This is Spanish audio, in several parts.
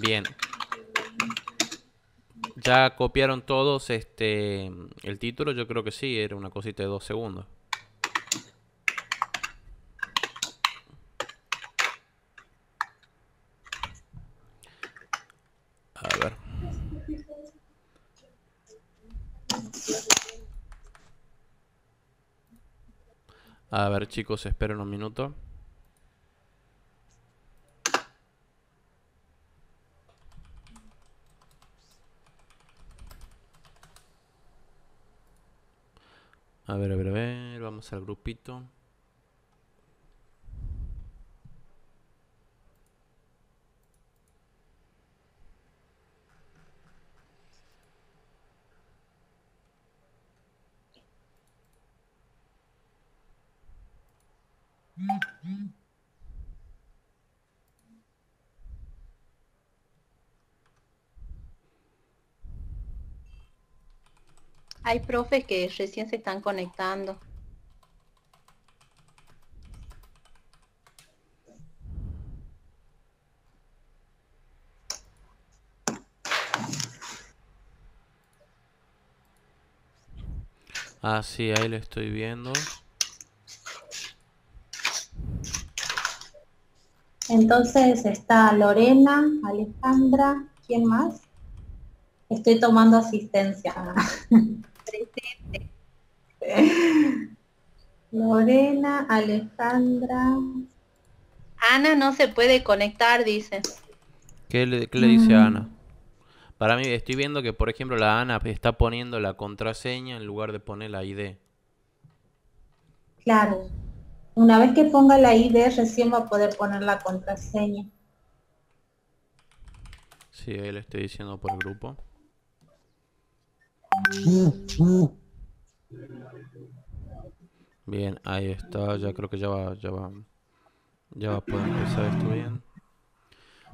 Bien. ¿Ya copiaron todos este el título? Yo creo que sí, era una cosita de dos segundos. A ver. A ver chicos, esperen un minuto. A ver, a ver, a ver. Vamos al grupito. Hay profes que recién se están conectando. Ah, sí, ahí lo estoy viendo. Entonces está Lorena, Alejandra, ¿quién más? Estoy tomando asistencia. Lorena, Alejandra. Ana no se puede conectar, dice. ¿Qué le, dice a mm. Ana? Para mí, estoy viendo que, por ejemplo, la Ana está poniendo la contraseña en lugar de poner la ID. Claro. Una vez que ponga la ID, recién va a poder poner la contraseña. Sí, ahí le estoy diciendo por grupo. Bien, ahí está. Ya creo que ya va, ya va. Ya va a poder empezar esto bien.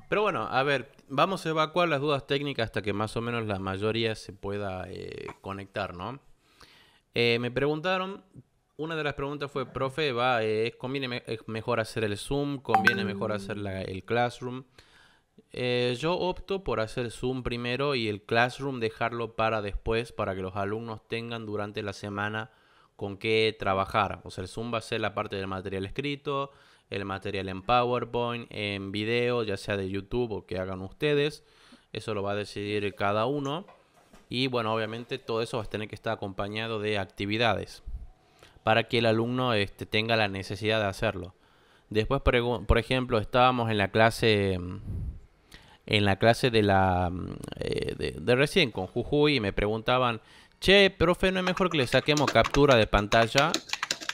Pero bueno, a ver, vamos a evacuar las dudas técnicas hasta que más o menos la mayoría se pueda eh, conectar, ¿no? Eh, me preguntaron, una de las preguntas fue, profe, va, eh, ¿conviene mejor hacer el Zoom? ¿Conviene mejor hacer el Classroom? yo opto por hacer Zoom primero y el Classroom dejarlo para después, para que los alumnos tengan durante la semana con qué trabajar. O sea, el Zoom va a ser la parte del material escrito, el material en PowerPoint, en video, ya sea de YouTube o que hagan ustedes. Eso lo va a decidir cada uno. Y bueno, obviamente todo eso va a tener que estar acompañado de actividades para que el alumno este, tenga la necesidad de hacerlo. Después, por ejemplo, estábamos en la clase mm, en la clase de la mm, eh, de recién con Jujuy y me preguntaban Che, profe, ¿no es mejor que le saquemos captura de pantalla?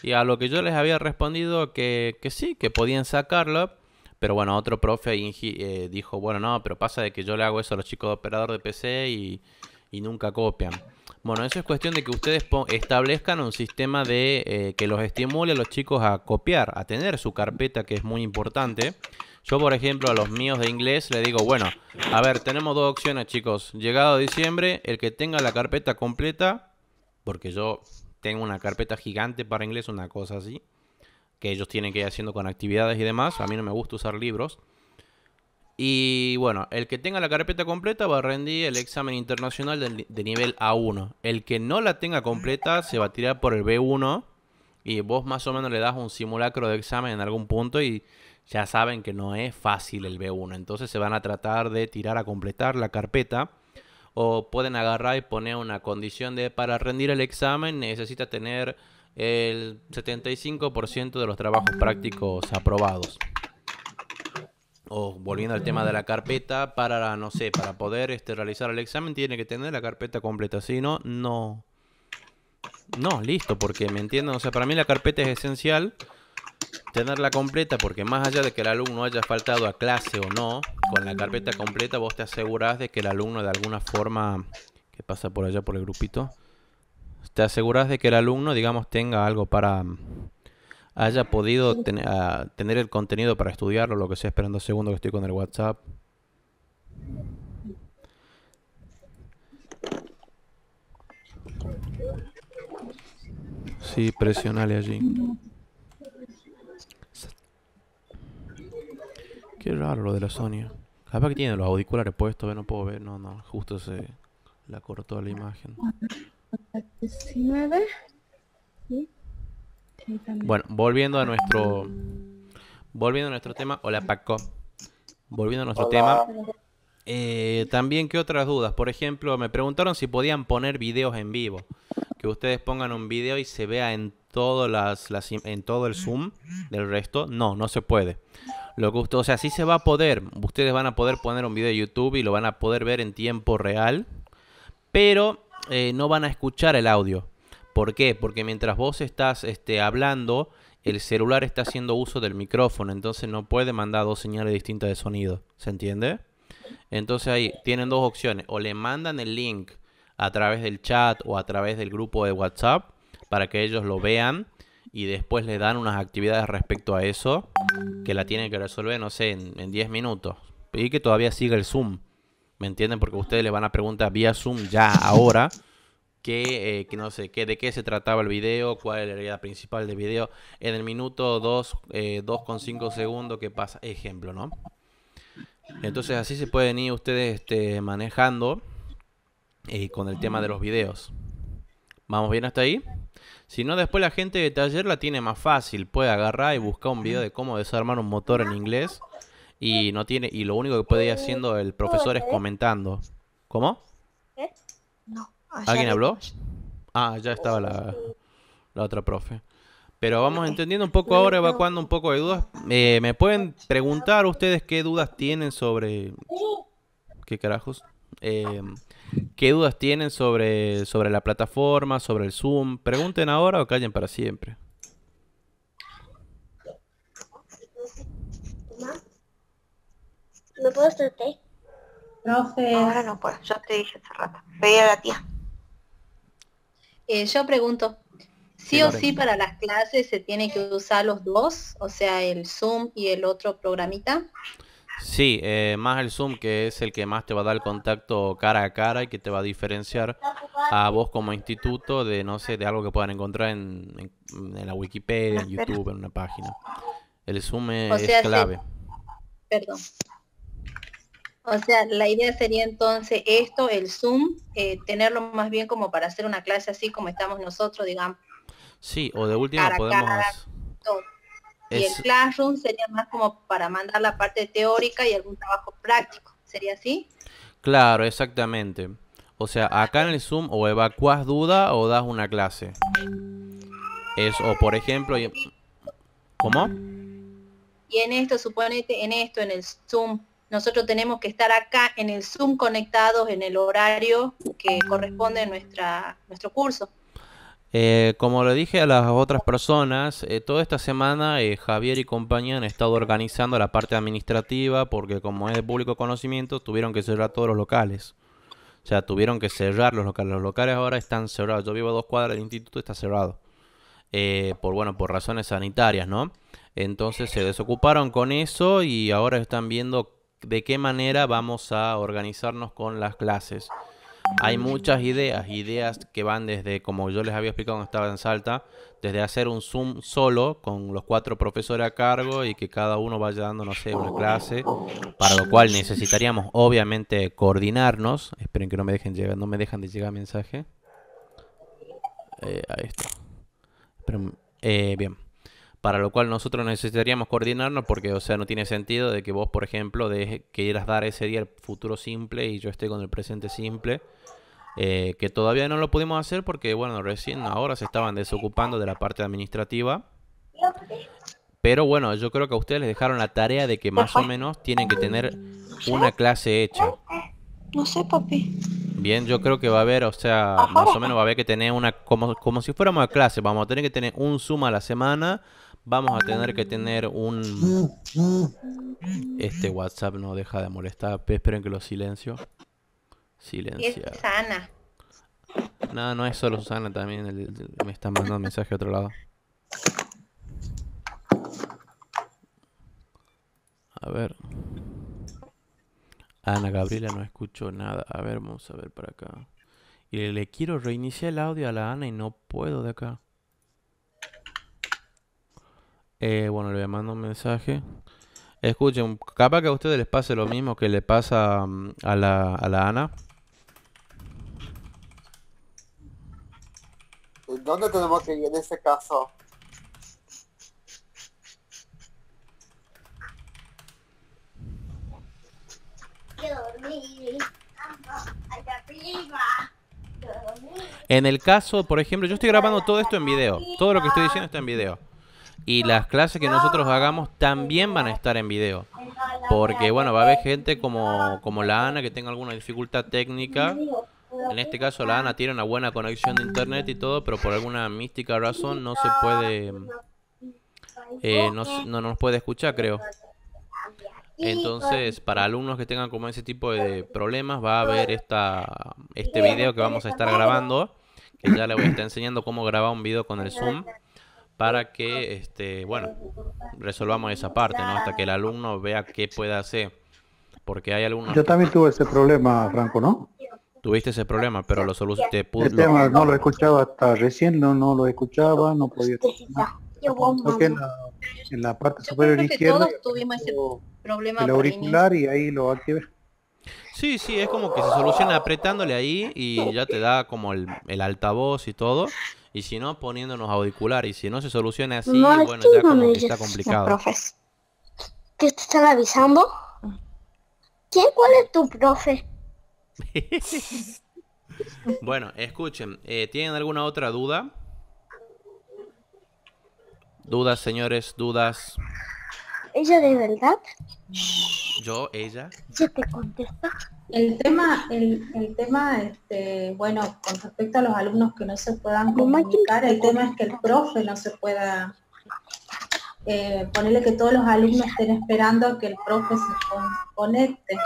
Y a lo que yo les había respondido que, sí, que podían sacarlo. Pero bueno, otro profe eh, dijo, bueno, no, pero pasa de que yo le hago eso a los chicos de operador de PC y, nunca copian. Bueno, eso es cuestión de que ustedes establezcan un sistema de eh, que los estimule a los chicos a copiar, a tener su carpeta, que es muy importante. Yo, por ejemplo, a los míos de inglés le digo, bueno, a ver, tenemos dos opciones, chicos. Llegado diciembre, el que tenga la carpeta completa, porque yo tengo una carpeta gigante para inglés, una cosa así, que ellos tienen que ir haciendo con actividades y demás. A mí no me gusta usar libros. Y bueno, el que tenga la carpeta completa va a rendir el examen internacional de, nivel A1. El que no la tenga completa se va a tirar por el B1 y vos más o menos le das un simulacro de examen en algún punto y ya saben que no es fácil el B1. Entonces se van a tratar de tirar a completar la carpeta o pueden agarrar y poner una condición de para rendir el examen necesita tener el 75% de los trabajos prácticos aprobados. O volviendo al tema de la carpeta, para, no sé, para poder este, realizar el examen tiene que tener la carpeta completa. Si no, no. No, listo, porque me entienden. O sea, para mí la carpeta es esencial tenerla completa porque más allá de que el alumno haya faltado a clase o no, con la carpeta completa vos te asegurás de que el alumno de alguna forma, que pasa por allá por el grupito, te asegurás de que el alumno, digamos, tenga algo para, haya podido ah, tener el contenido para estudiarlo, lo que sea, esperando un segundo que estoy con el WhatsApp. Sí, presionale allí. Qué raro lo de la Sony. Capaz que tiene los auriculares puestos, no puedo ver. No, no, justo se la cortó la imagen. bueno, volviendo a nuestro. Volviendo a nuestro tema. Hola, Paco. Volviendo a nuestro tema. Eh, también, ¿qué otras dudas? Por ejemplo, me preguntaron si podían poner videos en vivo. Que ustedes pongan un video y se vea en en todo el Zoom del resto. No, no se puede. Lo que usted, o sea, sí se va a poder. Ustedes van a poder poner un video de YouTube y lo van a poder ver en tiempo real. Pero eh, no van a escuchar el audio. ¿Por qué? Porque mientras vos estás este, hablando, el celular está haciendo uso del micrófono. Entonces no puede mandar dos señales distintas de sonido. ¿Se entiende? Entonces ahí tienen dos opciones. O le mandan el link a través del chat o a través del grupo de WhatsApp para que ellos lo vean y después le dan unas actividades respecto a eso que la tienen que resolver, no sé, en 10 minutos. Y que todavía siga el Zoom. ¿Me entienden? Porque ustedes le van a preguntar vía Zoom ya ahora eh, que, no sé, qué de qué se trataba el video, cuál era la idea principal del video, en el minuto 2, eh, 2,5 segundos, que pasa, ejemplo, ¿no? Entonces así se pueden ir ustedes este, manejando eh, con el tema de los videos. ¿Vamos bien hasta ahí? Si no, después la gente de taller la tiene más fácil. Puede agarrar y buscar un video de cómo desarmar un motor en inglés. Y no tiene, y lo único que puede ir haciendo el profesor es comentando. ¿Cómo? ¿Eh? ¿Alguien habló? Ah, ya estaba la, otra profe. Pero vamos entendiendo un poco ahora, evacuando un poco de dudas. Eh, ¿Me pueden preguntar ustedes qué dudas tienen sobre... ¿Qué carajos? Em, ¿Qué dudas tienen sobre, sobre la plataforma, sobre el Zoom? Pregunten ahora o callen para siempre. ¿Me puedo Ahora no puedo, yo te dije hace rato. a la tía. Eh, yo pregunto, ¿sí, o sí para las clases se tiene que usar los dos? O sea, el Zoom y el otro programita. Sí, eh, más el Zoom que es el que más te va a dar contacto cara a cara y que te va a diferenciar a vos como instituto de, no sé, de algo que puedan encontrar en, la Wikipedia, en YouTube, en una página. El Zoom es, clave. Perdón. O sea, la idea sería entonces esto, el Zoom, eh, tenerlo más bien como para hacer una clase así como estamos nosotros, digamos. Sí, o de última podemos y el classroom sería más como para mandar la parte teórica y algún trabajo práctico. ¿Sería así? Claro, exactamente. O sea, acá en el Zoom o evacuas duda o das una clase. Es, o por ejemplo, ¿cómo? Y en esto, suponete, en esto, en el Zoom, nosotros tenemos que estar acá en el Zoom conectados en el horario que corresponde a nuestra, nuestro curso. Eh, como le dije a las otras personas, eh, toda esta semana eh, Javier y compañía han estado organizando la parte administrativa porque como es de público conocimiento, tuvieron que cerrar todos los locales. O sea, tuvieron que cerrar los locales. Los locales ahora están cerrados. Yo vivo a dos cuadras del instituto, está cerrado. por bueno, por razones sanitarias, ¿no? Entonces se desocuparon con eso y ahora están viendo de qué manera vamos a organizarnos con las clases hay muchas ideas, ideas que van desde, como yo les había explicado cuando estaba en Salta, desde hacer un Zoom solo con los cuatro profesores a cargo y que cada uno vaya dando, no sé, una clase, para lo cual necesitaríamos obviamente coordinarnos. Esperen que no me dejen llegar, no me dejan de llegar mensaje. Eh, ahí está. Pero, eh, bien para lo cual nosotros necesitaríamos coordinarnos porque, o sea, no tiene sentido de que vos, por ejemplo, de, quieras dar ese día el futuro simple y yo esté con el presente simple, eh, que todavía no lo pudimos hacer porque, bueno, recién ahora se estaban desocupando de la parte administrativa. Pero bueno, yo creo que a ustedes les dejaron la tarea de que más o menos tienen que tener una clase hecha. No sé, papi. Bien, yo creo que va a haber, o sea, más o menos va a haber que tener una, como, como si fuéramos a clase, vamos a tener que tener un suma a la semana, vamos a tener que tener un... Este WhatsApp no deja de molestar. Esperen que lo silencio. Silenciar. Es Ana. No, no es solo Susana, también me están mandando mensaje de otro lado. A ver. Ana Gabriela no escucho nada. A ver, vamos a ver para acá. Y le quiero reiniciar el audio a la Ana y no puedo de acá. Eh, bueno, le voy a mandar un mensaje. Escuchen, capaz que a ustedes les pase lo mismo que le pasa mm, a la, a la Ana. ¿Dónde tenemos que ir en ese caso? En el caso, por ejemplo, yo estoy grabando todo esto en video. Todo lo que estoy diciendo está en video y las clases que nosotros hagamos también van a estar en video. Porque bueno, va a haber gente como, como la Ana que tenga alguna dificultad técnica. En este caso la Ana tiene una buena conexión de internet y todo, pero por alguna mística razón no se puede... Eh, no, no nos puede escuchar, creo. Entonces, para alumnos que tengan como ese tipo de problemas, va a haber esta, este video que vamos a estar grabando, que ya le voy a estar enseñando cómo grabar un video con el Zoom para que, este, bueno, resolvamos esa parte, ¿no? Hasta que el alumno vea qué puede hacer. Porque hay algunos Yo también tuve ese problema, Franco, ¿no? Tuviste ese problema, pero lo solucionaste. El tema no lo he escuchado hasta recién, no, no lo escuchaba, no podía... Porque en, la, parte superior izquierda tuvimos el auricular y ahí lo activé. Sí, sí, es como que se soluciona apretándole ahí y ya te da como el altavoz y todo y si no, poniéndonos a audicular. y si no se soluciona así, bueno, ya que está complicado. ¿Qué te están avisando? ¿Quién, cuál es tu profe? bueno, escuchen, eh, ¿tienen alguna otra duda? Dudas, señores, dudas. ¿Ella de verdad? Yo, ella. ¿Yo te contesta? El tema, el, el tema este, bueno, con respecto a los alumnos que no se puedan comunicar, el tema es que el profe no se pueda, eh, ponerle que todos los alumnos estén esperando a que el profe se conecte.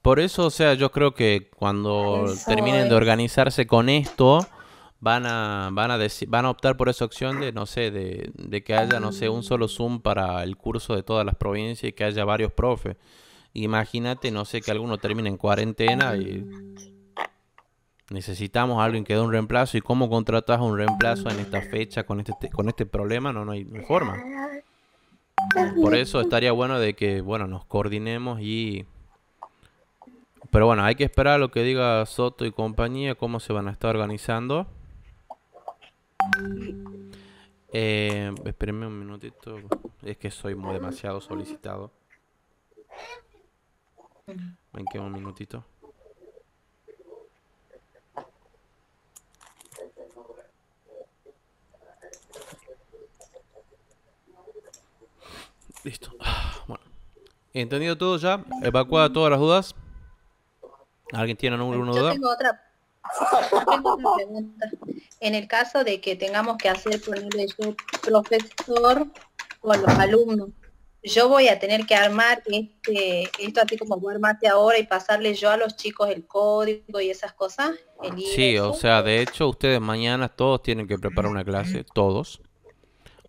Por eso, o sea, yo creo que cuando terminen de organizarse con esto, van a, van a van a optar por esa opción de, no sé, de, de que haya, no sé, un solo Zoom para el curso de todas las provincias y que haya varios profes. Imagínate, no sé, que alguno termine en cuarentena y necesitamos a alguien que dé un reemplazo. ¿Y cómo contratas un reemplazo en esta fecha con este, con este problema? No, no hay forma. Por eso estaría bueno de que, bueno, nos coordinemos y... Pero bueno, hay que esperar lo que diga Soto y compañía, cómo se van a estar organizando. Eh, espérenme un minutito, es que soy demasiado solicitado. Ven que un minutito. Listo. Bueno. ¿Entendido todo ya? ¿Evacuada todas las dudas? ¿Alguien tiene alguna duda? Yo tengo otra, tengo otra. pregunta. En el caso de que tengamos que hacer ponerle el profesor o los alumnos, yo voy a tener que armar este, esto así como a armaste ahora y pasarle yo a los chicos el código y esas cosas. sí, o sea, de hecho ustedes mañana todos tienen que preparar una clase, todos.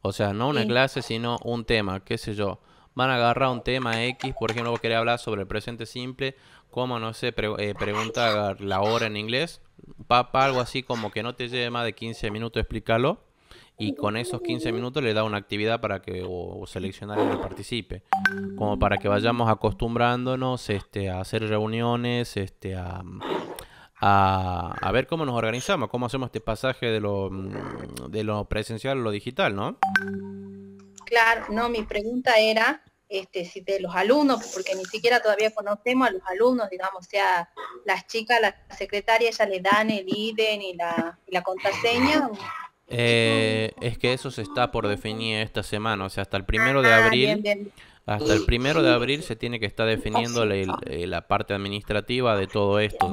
O sea, no una clase, sino un tema, qué sé yo. Van a agarrar un tema X, por ejemplo, vos hablar sobre el presente simple, como, no sé, preguntar eh, pregunta la hora en inglés, papá, algo así como que no te lleve más de 15 minutos explicarlo y con esos 15 minutos le da una actividad para que o, seleccionar el participe, como para que vayamos acostumbrándonos este, a hacer reuniones, este, a, a, ver cómo nos organizamos, cómo hacemos este pasaje de lo, mm, de lo presencial a lo digital, ¿no? Claro, no, mi pregunta era este, si de los alumnos, porque ni siquiera todavía conocemos a los alumnos, digamos, o sea, las chicas, las secretarias ya le dan el IDEN y la, y la contraseña, eh, es que eso se está por definir esta semana, o sea, hasta el ah, primero de abril. Hasta el primero de abril se tiene que estar definiendo eh, la, parte administrativa de todo esto.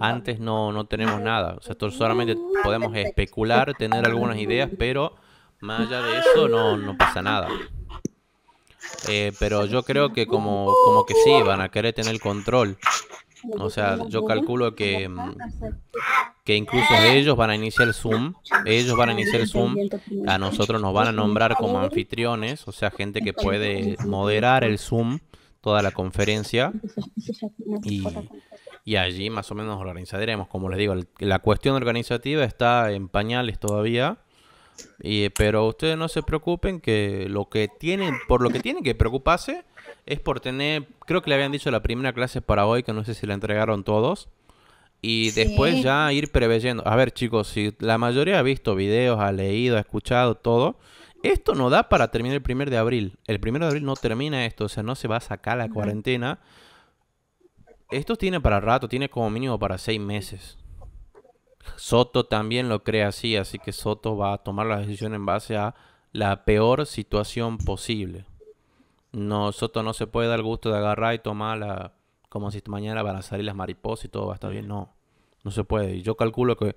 Antes no, no tenemos nada. O sea, solamente podemos especular, tener algunas ideas, pero más allá de eso no, no pasa nada. Eh, pero yo creo que como, como que sí, van a querer tener control. O sea, yo calculo mm, que, que incluso ellos van a iniciar el Zoom, ellos van a iniciar el Zoom, a nosotros nos van a nombrar como anfitriones, o sea, gente que puede moderar el Zoom, toda la conferencia, y, allí más o menos organizaremos. Como les digo, la cuestión organizativa está en pañales todavía. Y, pero ustedes no se preocupen que lo que tienen, por lo que tienen que preocuparse es por tener, creo que le habían dicho la primera clase para hoy, que no sé si la entregaron todos. Y después ya ir preveyendo. A ver, chicos, si la mayoría ha visto videos, ha leído, ha escuchado todo, esto no da para terminar el primer de abril. El primero de abril no termina esto, o sea, no se va a sacar la cuarentena. Esto tiene para rato, tiene como mínimo para seis meses. Soto también lo cree así, así que Soto va a tomar la decisión en base a la peor situación posible nosotros no se puede dar el gusto de agarrar y la... como si mañana van a salir las mariposas y todo va a estar bien. No, no se puede. Y yo calculo que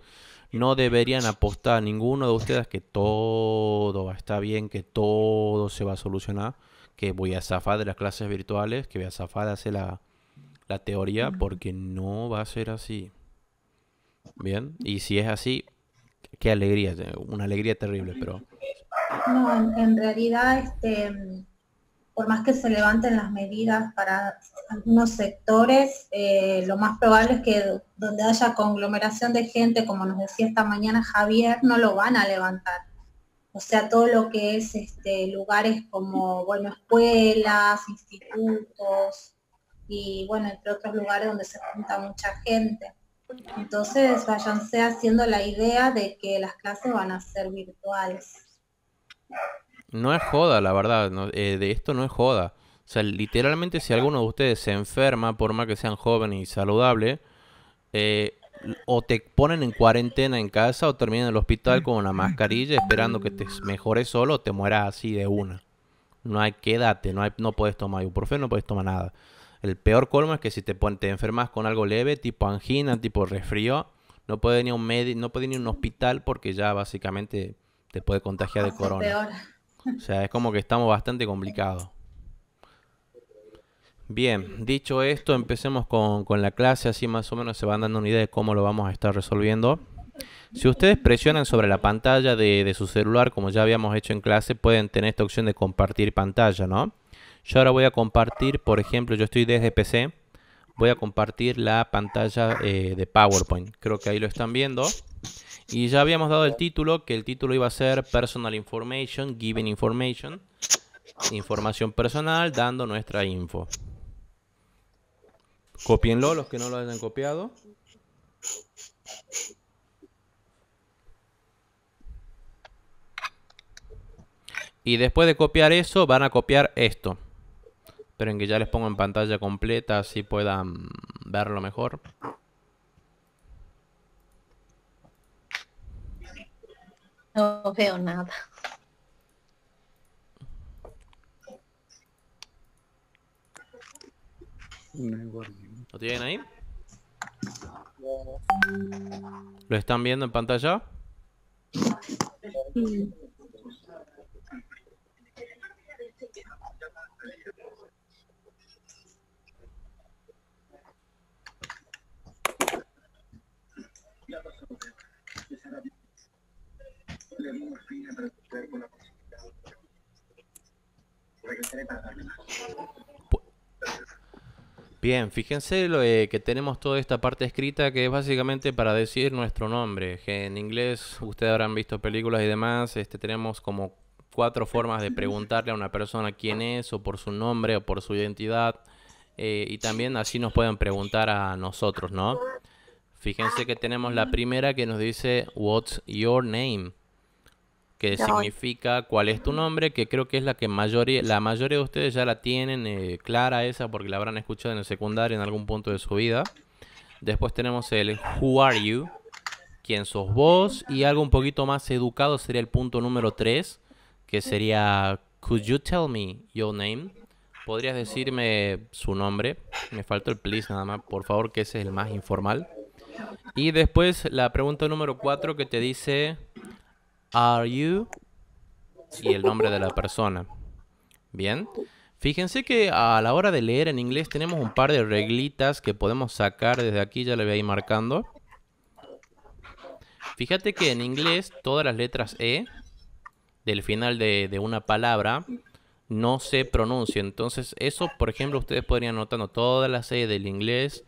no deberían apostar ninguno de ustedes que todo va a estar bien, que todo se va a solucionar, que voy a zafar de las clases virtuales, que voy a zafar de hacer la, teoría, porque no va a ser así. Bien, y si es así, qué alegría, una alegría terrible, pero... No, en realidad, este por más que se levanten las medidas para algunos sectores, eh, lo más probable es que donde haya conglomeración de gente, como nos decía esta mañana Javier, no lo van a levantar. O sea, todo lo que es este, lugares como, bueno, escuelas, institutos y, bueno, entre otros lugares donde se junta mucha gente. Entonces, váyanse haciendo la idea de que las clases van a ser virtuales. No es joda, la verdad. Eh, de esto no es joda. O sea, literalmente si alguno de ustedes se enferma, por más que sean joven y saludable, eh, o te ponen en cuarentena en casa o terminan en el hospital con una mascarilla esperando que te mejores solo o te mueras así de una. No hay quédate, no hay, no puedes tomar ibuprofeno, no puedes tomar nada. El peor colmo es que si te, te enfermas con algo leve, tipo angina, tipo resfrío, no puedes ni un médico, no puedes ni un hospital porque ya básicamente te puede contagiar de corona. O sea, es como que estamos bastante complicados. Bien, dicho esto, empecemos con, la clase, así más o menos se van dando una idea de cómo lo vamos a estar resolviendo. Si ustedes presionan sobre la pantalla de, su celular, como ya habíamos hecho en clase, pueden tener esta opción de compartir pantalla, ¿no? Yo ahora voy a compartir, por ejemplo, yo estoy desde PC, voy a compartir la pantalla eh, de PowerPoint. Creo que ahí lo están viendo. Y ya habíamos dado el título, que el título iba a ser Personal Information, Giving Information, información personal, dando nuestra info. Copienlo los que no lo hayan copiado. Y después de copiar eso, van a copiar esto. Esperen que ya les pongo en pantalla completa, así puedan verlo mejor. No veo nada. ¿Lo tienen ahí? ¿Lo están viendo en pantalla? Bien, fíjense lo, eh, que tenemos toda esta parte escrita que es básicamente para decir nuestro nombre. Que en inglés ustedes habrán visto películas y demás. Este, tenemos como cuatro formas de preguntarle a una persona quién es o por su nombre o por su identidad. Eh, y también así nos pueden preguntar a nosotros, ¿no? Fíjense que tenemos la primera que nos dice What's your name? que significa cuál es tu nombre, que creo que es la que mayoría, la mayoría de ustedes ya la tienen eh, clara esa porque la habrán escuchado en el secundario en algún punto de su vida. Después tenemos el Who are you, quién sos vos y algo un poquito más educado sería el punto número 3, que sería Could you tell me your name? ¿Podrías decirme su nombre? Me falta el please nada más, por favor, que ese es el más informal. Y después la pregunta número 4 que te dice Are you? Y el nombre de la persona. Bien. Fíjense que a la hora de leer en inglés tenemos un par de reglitas que podemos sacar desde aquí, ya le voy a ir marcando. Fíjate que en inglés todas las letras E del final de, una palabra no se pronuncian. Entonces eso, por ejemplo, ustedes podrían notando todas las E del inglés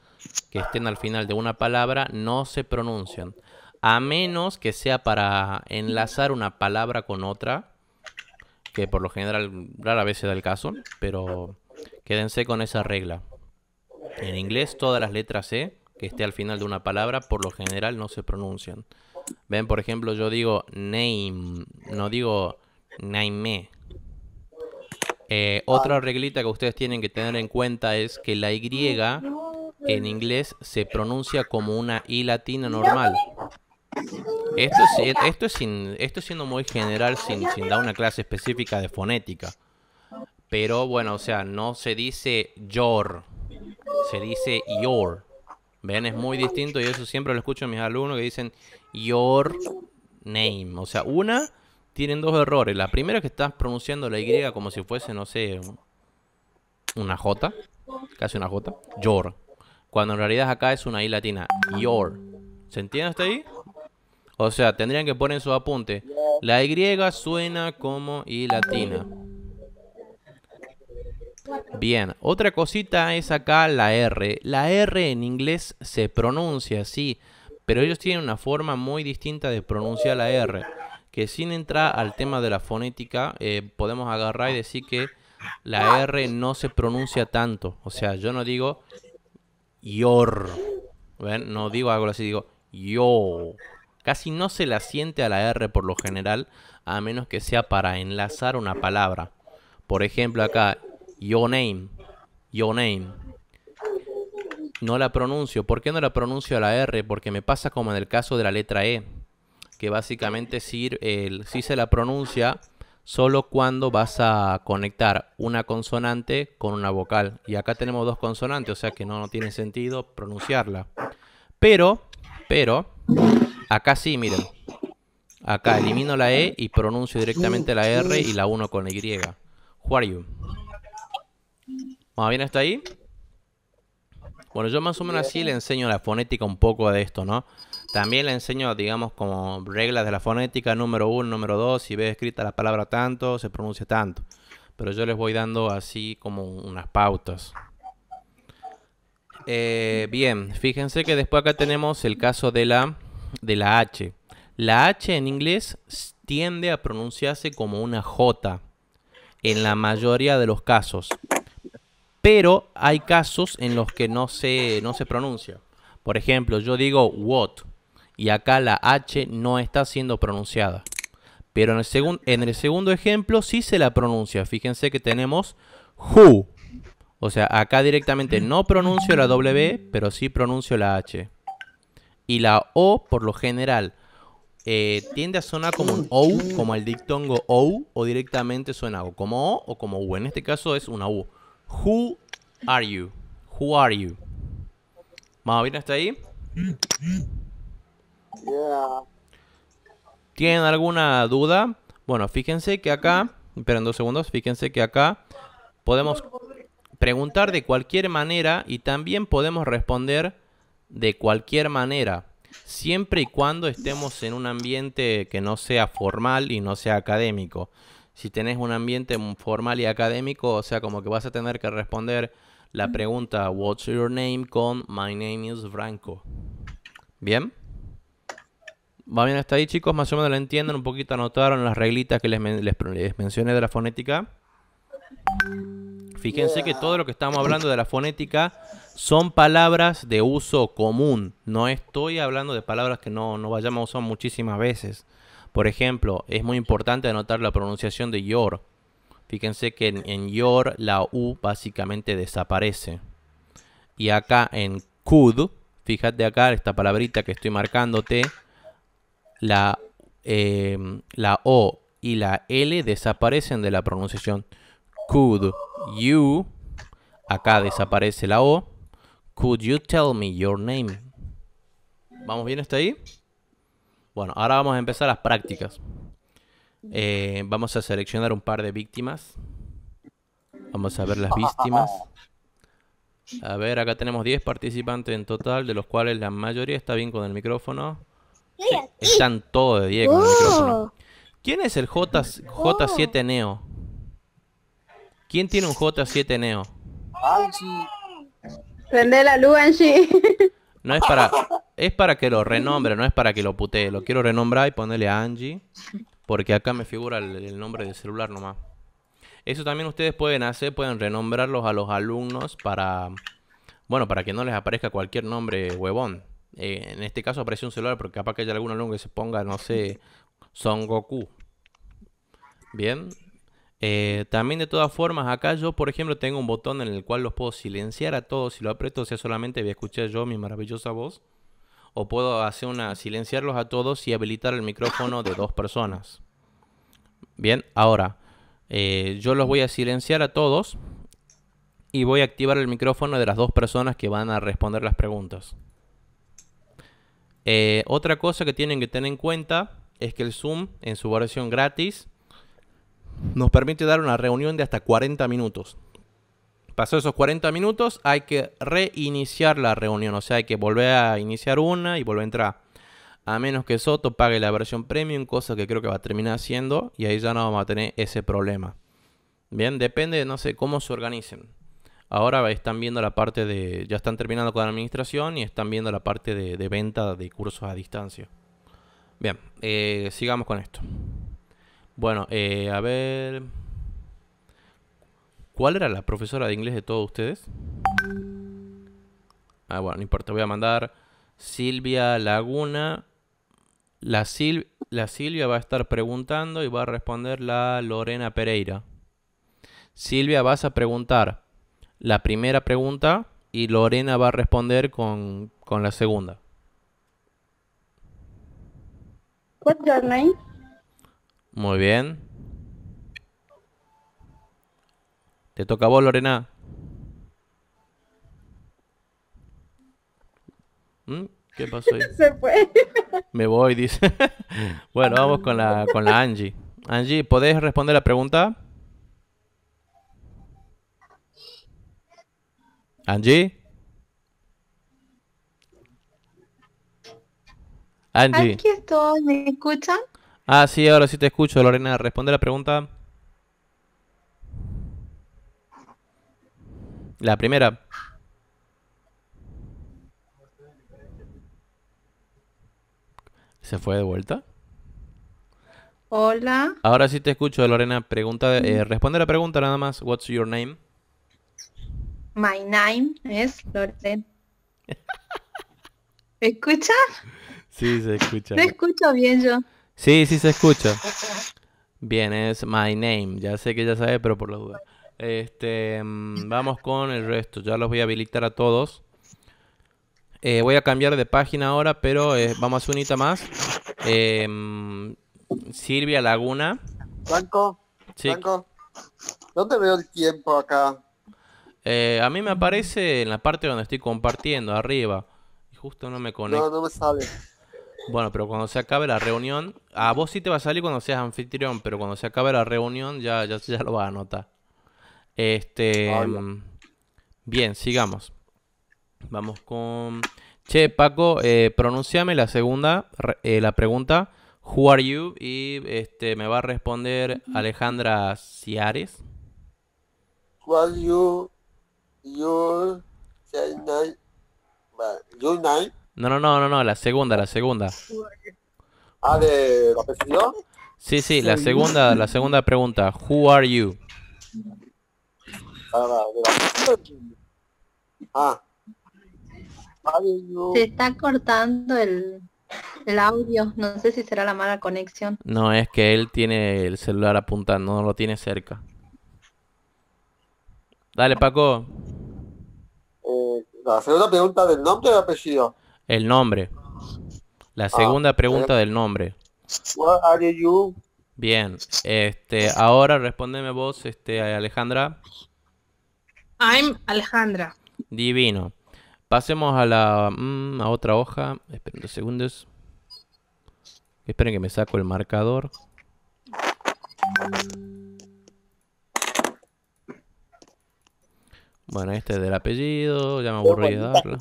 que estén al final de una palabra no se pronuncian a menos que sea para enlazar una palabra con otra, que por lo general rara vez se da el caso, pero quédense con esa regla. En inglés todas las letras E que esté al final de una palabra por lo general no se pronuncian. Ven, por ejemplo, yo digo name, no digo naime. Eh, otra ah. reglita que ustedes tienen que tener en cuenta es que la Y en inglés se pronuncia como una I latina normal. Esto es, esto siendo muy general, sin, sin dar una clase específica de fonética. Pero bueno, o sea, no se dice yor, se dice your. ¿Ven? Es muy distinto y eso siempre lo escucho en mis alumnos que dicen your name. O sea, una, tienen dos errores. La primera es que estás pronunciando la Y como si fuese, no sé, una J, casi una J, your. Cuando en realidad acá es una I latina, your. ¿Se entiende hasta ahí? O sea, tendrían que poner en su apunte. La Y suena como I latina. Bien, otra cosita es acá la R. La R en inglés se pronuncia así, pero ellos tienen una forma muy distinta de pronunciar la R. Que sin entrar al tema de la fonética, eh, podemos agarrar y decir que la R no se pronuncia tanto. O sea, yo no digo yor. No digo algo así, digo yo. Casi no se la siente a la R por lo general, a menos que sea para enlazar una palabra. Por ejemplo, acá, your name, your name. No la pronuncio. ¿Por qué no la pronuncio a la R? Porque me pasa como en el caso de la letra E, que básicamente sí, se la pronuncia solo cuando vas a conectar una consonante con una vocal. Y acá tenemos dos consonantes, o sea que no, no tiene sentido pronunciarla. Pero, pero, Acá sí, miren. Acá elimino la E y pronuncio directamente la R y la 1 con la Y. Who are you? ¿Más bien está ahí? Bueno, yo más o menos así le enseño la fonética un poco de esto, ¿no? También le enseño, digamos, como reglas de la fonética, número 1, número 2, si ve escrita la palabra tanto, se pronuncia tanto. Pero yo les voy dando así como unas pautas. Eh, bien, fíjense que después acá tenemos el caso de la, de la H. La H en inglés tiende a pronunciarse como una J en la mayoría de los casos. Pero hay casos en los que no se, no se pronuncia. Por ejemplo, yo digo what y acá la H no está siendo pronunciada. Pero en el, en el segundo ejemplo sí se la pronuncia. Fíjense que tenemos who. O sea, acá directamente no pronuncio la W, pero sí pronuncio la H. Y la O, por lo general, eh, tiende a sonar como un O, como el dictongo O, o directamente suena como O o como U. En este caso es una U. Who are you? Who are you? ¿Más bien hasta ahí? ¿Tienen alguna duda? Bueno, fíjense que acá, esperen dos segundos, fíjense que acá podemos preguntar de cualquier manera y también podemos responder de cualquier manera, siempre y cuando estemos en un ambiente que no sea formal y no sea académico. Si tenés un ambiente formal y académico, o sea, como que vas a tener que responder la pregunta What's your name con My name is Franco. ¿Bien? ¿Va bien hasta ahí, chicos? Más o menos lo entienden. Un poquito anotaron las reglitas que les mencioné de la fonética. Fíjense que todo lo que estamos hablando de la fonética son palabras de uso común. No estoy hablando de palabras que no, no vayamos a usar muchísimas veces. Por ejemplo, es muy importante anotar la pronunciación de your. Fíjense que en, en your la U básicamente desaparece. Y acá en could, fíjate acá esta palabrita que estoy marcándote, la, em, la O y la L desaparecen de la pronunciación. Could you, acá desaparece la O. Could you tell me your name? ¿Vamos bien hasta ahí? Bueno, ahora vamos a empezar las prácticas. Eh, vamos a seleccionar un par de víctimas. Vamos a ver las víctimas. A ver, acá tenemos 10 participantes en total, de los cuales la mayoría está bien con el micrófono. están todos de 10 con el oh. micrófono. ¿Quién es el J 7 Neo? ¿Quién tiene un J7 Neo? Angie. Prende la luz, Angie. No es para, es para que lo renombre, no es para que lo putee. Lo quiero renombrar y ponerle a Angie. Porque acá me figura el, nombre del celular nomás. Eso también ustedes pueden hacer, pueden renombrarlos a los alumnos para, bueno, para que no les aparezca cualquier nombre huevón. Eh, en este caso apareció un celular porque capaz que haya algún alumno que se ponga, no sé, Son Goku. Bien, eh, también de todas formas, acá yo, por ejemplo, tengo un botón en el cual los puedo silenciar a todos si lo aprieto, o sea, solamente voy a escuchar yo mi maravillosa voz. O puedo hacer una silenciarlos a todos y habilitar el micrófono de dos personas. Bien, ahora eh, yo los voy a silenciar a todos y voy a activar el micrófono de las dos personas que van a responder las preguntas. Eh, otra cosa que tienen que tener en cuenta es que el Zoom en su versión gratis nos permite dar una reunión de hasta 40 minutos. Pasó esos 40 minutos, hay que reiniciar la reunión, o sea, hay que volver a iniciar una y volver a entrar. A menos que Soto pague la versión premium, cosa que creo que va a terminar haciendo, y ahí ya no vamos a tener ese problema. Bien, depende no sé, cómo se organicen. Ahora están viendo la parte de, ya están terminando con la administración y están viendo la parte de, venta de cursos a distancia. Bien, eh, sigamos con esto. Bueno, eh, a ver. ¿Cuál era la profesora de inglés de todos ustedes? Ah, bueno, no importa, voy a mandar Silvia Laguna. La, la Silvia va a estar preguntando y va a responder la Lorena Pereira. Silvia, vas a preguntar la primera pregunta y Lorena va a responder con, la segunda. What's muy bien. Te toca a vos, Lorena. ¿Mm? ¿Qué pasó ahí? Se fue. Me voy, dice. bueno, vamos con la, con la Angie. Angie, ¿podés responder la pregunta? Angie. Angie. Aquí estoy, ¿me escuchan? Ah, sí, ahora sí te escucho, Lorena. Responde la pregunta. La primera. ¿Se fue de vuelta? Hola. Ahora sí te escucho, Lorena. Pregunta, eh, mm. responde la pregunta nada más. What's your name? My name es Lorena. ¿Me escucha? Sí, se escucha. Te escucho bien yo. Sí, sí se escucha. Bien, es My Name. Ya sé que ya sabe, pero por la duda. Este, mm, vamos con el resto. Ya los voy a habilitar a todos. Eh, voy a cambiar de página ahora, pero eh, vamos a unita más. Eh, mm, Silvia Laguna. Blanco. Blanco. ¿Dónde veo el tiempo acá? a mí me aparece en la parte donde estoy compartiendo, arriba. Y justo no me conecta. No, no me sale. Bueno, pero cuando se acabe la reunión, a vos sí te va a salir cuando seas anfitrión, pero cuando se acabe la reunión ya, ya, ya lo vas a anotar. Este. Mm, bien, sigamos. Vamos con. Che, Paco, eh, pronunciame la segunda, eh, la pregunta. Who are you? Y este me va a responder Alejandra Ciares. Who are you? Your, your night no, no, no, no, no, la segunda, la segunda. ¿Ah, de apellido? Sí, sí, la segunda, la segunda pregunta. Who are you? Ah. ah. Se está cortando el, el audio. No sé si será la mala conexión. No, es que él tiene el celular apuntando, no lo tiene cerca. Dale, Paco. Eh, la segunda pregunta del nombre o apellido. El nombre. La segunda ah, pregunta del nombre. Bien, este, ahora respóndeme vos, este, Alejandra. I'm Alejandra. Divino. Pasemos a la mm, a otra hoja. Esperen dos segundos. Esperen que me saco el marcador. Bueno, este es del apellido, ya me aburrí de darlo.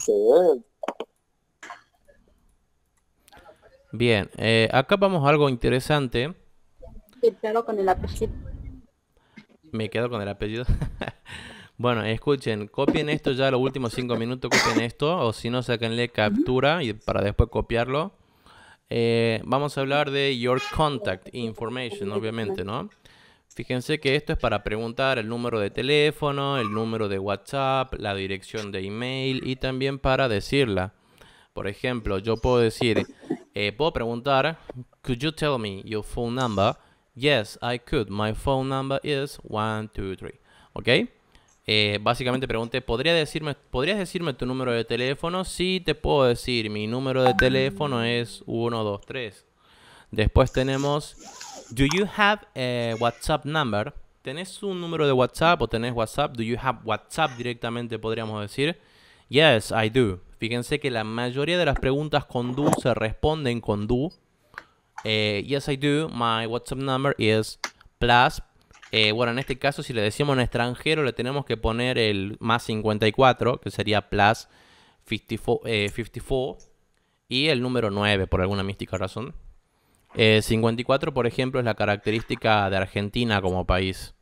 Bien, eh, acá vamos a algo interesante. Me quedo con el apellido. Me quedo con el apellido. bueno, escuchen, copien esto ya los últimos cinco minutos, copien esto, o si no, sáquenle captura y para después copiarlo. Eh, vamos a hablar de Your Contact Information, obviamente, ¿no? Fíjense que esto es para preguntar el número de teléfono, el número de WhatsApp, la dirección de email y también para decirla. Por ejemplo, yo puedo decir, eh, puedo preguntar, could you tell me your phone number? Yes, I could. My phone number is 123. ¿Ok? Eh, básicamente pregunté, ¿podría decirme, ¿podrías decirme tu número de teléfono? Sí, te puedo decir. Mi número de teléfono es 123. Después tenemos, ¿do you have a WhatsApp number? ¿Tenés un número de WhatsApp o tenés WhatsApp? ¿Do you have WhatsApp directamente, podríamos decir? Yes, I do. Fíjense que la mayoría de las preguntas con do se responden con do. Eh, yes, I do. My WhatsApp number is plus. Eh, bueno, en este caso, si le decimos en extranjero, le tenemos que poner el más 54, que sería plus 54, 54 eh, y el número 9, por alguna mística razón. 54, por ejemplo, es la característica de Argentina como país.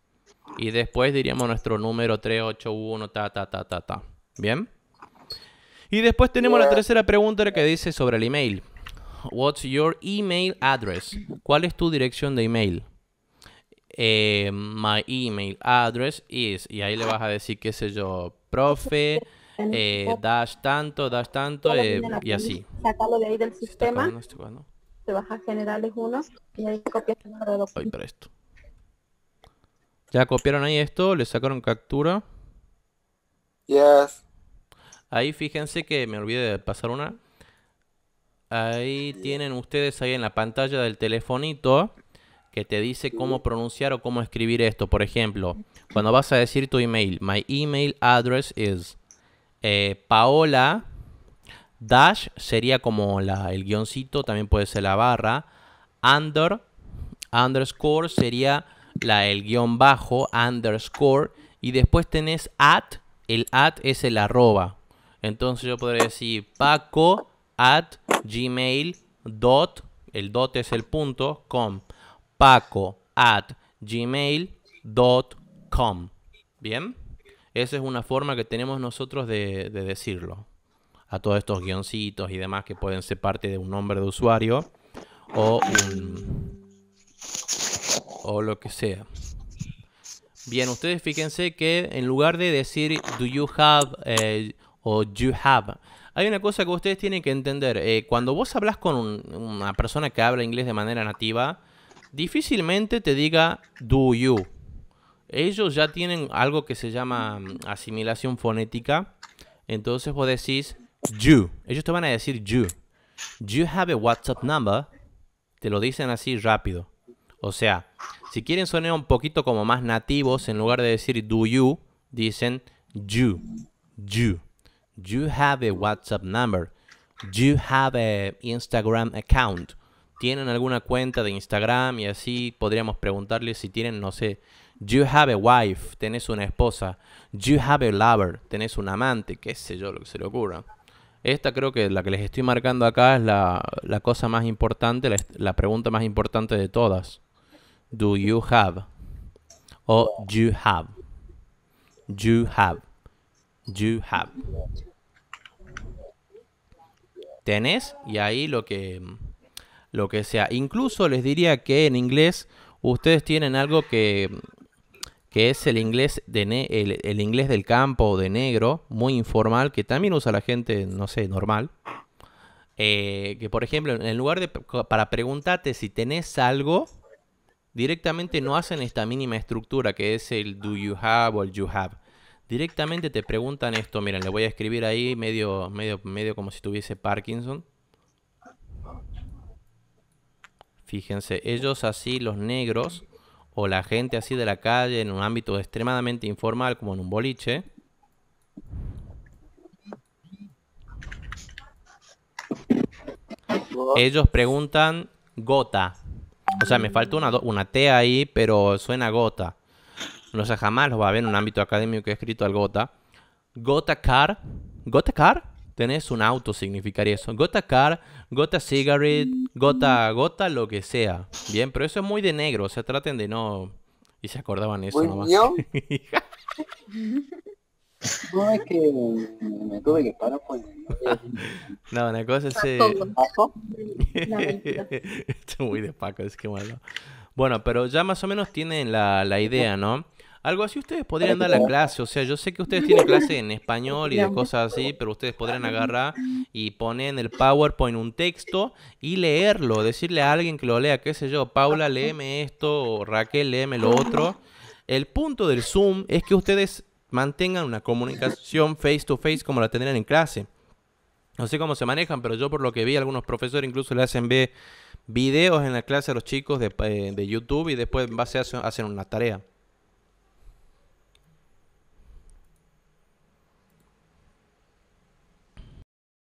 Y después diríamos nuestro número 381, ta, ta, ta, ta, ta. ¿Bien? Y después tenemos la tercera pregunta que dice sobre el email. What's your email address? ¿Cuál es tu dirección de email? Eh, my email address is, y ahí le vas a decir, qué sé yo, profe, eh, dash tanto, dash tanto, eh, y así. Sacalo de ahí del sistema. Este te vas a generarles unos y ahí copias el de los. Ya copiaron ahí esto, le sacaron captura. Yes. Ahí fíjense que me olvidé de pasar una. Ahí tienen ustedes ahí en la pantalla del telefonito que te dice cómo pronunciar o cómo escribir esto. Por ejemplo, cuando vas a decir tu email, my email address is eh, Paola dash sería como el guioncito, también puede ser la barra. Under underscore sería el guión bajo underscore y después tenés at, el at es el arroba. Entonces yo podría decir paco at gmail dot, el dot es el punto, com. Paco at gmail dot com. ¿Bien? Esa es una forma que tenemos nosotros de, decirlo. A todos estos guioncitos y demás que pueden ser parte de un nombre de usuario o o lo que sea. Bien, ustedes fíjense que en lugar de decir do you have o you have. Hay una cosa que ustedes tienen que entender. Eh, cuando vos hablas con una persona que habla inglés de manera nativa, difícilmente te diga do you. Ellos ya tienen algo que se llama mm, asimilación fonética. Entonces vos decís you. Ellos te van a decir you. You have a WhatsApp number. Te lo dicen así rápido. O sea, si quieren sonar un poquito como más nativos, en lugar de decir do you, dicen you. You. You have a WhatsApp number. You have a Instagram account. ¿Tienen alguna cuenta de Instagram? Y así podríamos preguntarle si tienen, no sé, You have a wife, tenés una esposa. You have a lover, tenés un amante, qué sé yo, lo que se le ocurra. Esta creo que la que les estoy marcando acá es la, cosa más importante, la, la, pregunta más importante de todas. Do you have? O you have. You have. You have tenés y ahí lo que, lo que sea. Incluso les diría que en inglés ustedes tienen algo que, que es el inglés, de el, inglés del campo de negro, muy informal, que también usa la gente, no sé, normal. Eh, que por ejemplo, en lugar de para preguntarte si tenés algo, directamente no hacen esta mínima estructura que es el do you have o el you have directamente te preguntan esto. Miren, le voy a escribir ahí medio, medio, medio como si tuviese Parkinson. Fíjense, ellos así, los negros, o la gente así de la calle, en un ámbito extremadamente informal, como en un boliche. Ellos preguntan gota. O sea, me falta una, una T ahí, pero suena gota no sé, jamás lo va a ver en un ámbito académico que he escrito al Gota. Gota car, Gota car, tenés un auto, significaría eso. Gota car, gota cigarette, gota gota, lo que sea. Bien, pero eso es muy de negro, o sea, traten de no... Y se acordaban eso nomás. no, es que me tuve que parar pues. no, una cosa eh, es... muy de paco, es que malo. Bueno, pero ya más o menos tienen la, la idea, ¿no? Algo así ustedes podrían dar la clase, o sea, yo sé que ustedes tienen clase en español y de cosas así, pero ustedes podrían agarrar y poner en el PowerPoint un texto y leerlo, decirle a alguien que lo lea, qué sé yo, Paula, léeme esto, Raquel, léeme lo otro. El punto del Zoom es que ustedes mantengan una comunicación face to face como la tendrían en clase. No sé cómo se manejan, pero yo por lo que vi, algunos profesores incluso le hacen ver videos en la clase a los chicos de, eh, YouTube y después base hacen una tarea.